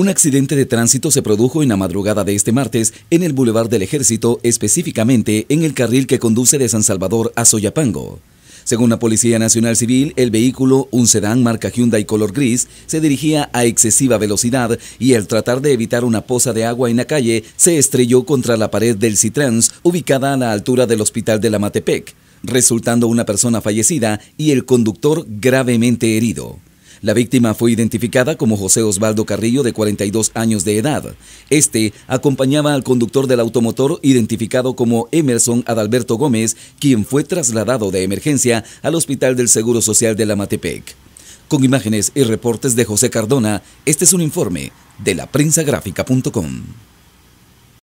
Un accidente de tránsito se produjo en la madrugada de este martes en el Boulevard del Ejército, específicamente en el carril que conduce de San Salvador a Soyapango. Según la Policía Nacional Civil, el vehículo, un sedán marca Hyundai color gris, se dirigía a excesiva velocidad y al tratar de evitar una poza de agua en la calle, se estrelló contra la pared del Citrans, ubicada a la altura del Hospital de la Matepec, resultando una persona fallecida y el conductor gravemente herido. La víctima fue identificada como José Osvaldo Carrillo, de 42 años de edad. Este acompañaba al conductor del automotor, identificado como Emerson Adalberto Gómez, quien fue trasladado de emergencia al Hospital del Seguro Social de la Matepec. Con imágenes y reportes de José Cardona, este es un informe de la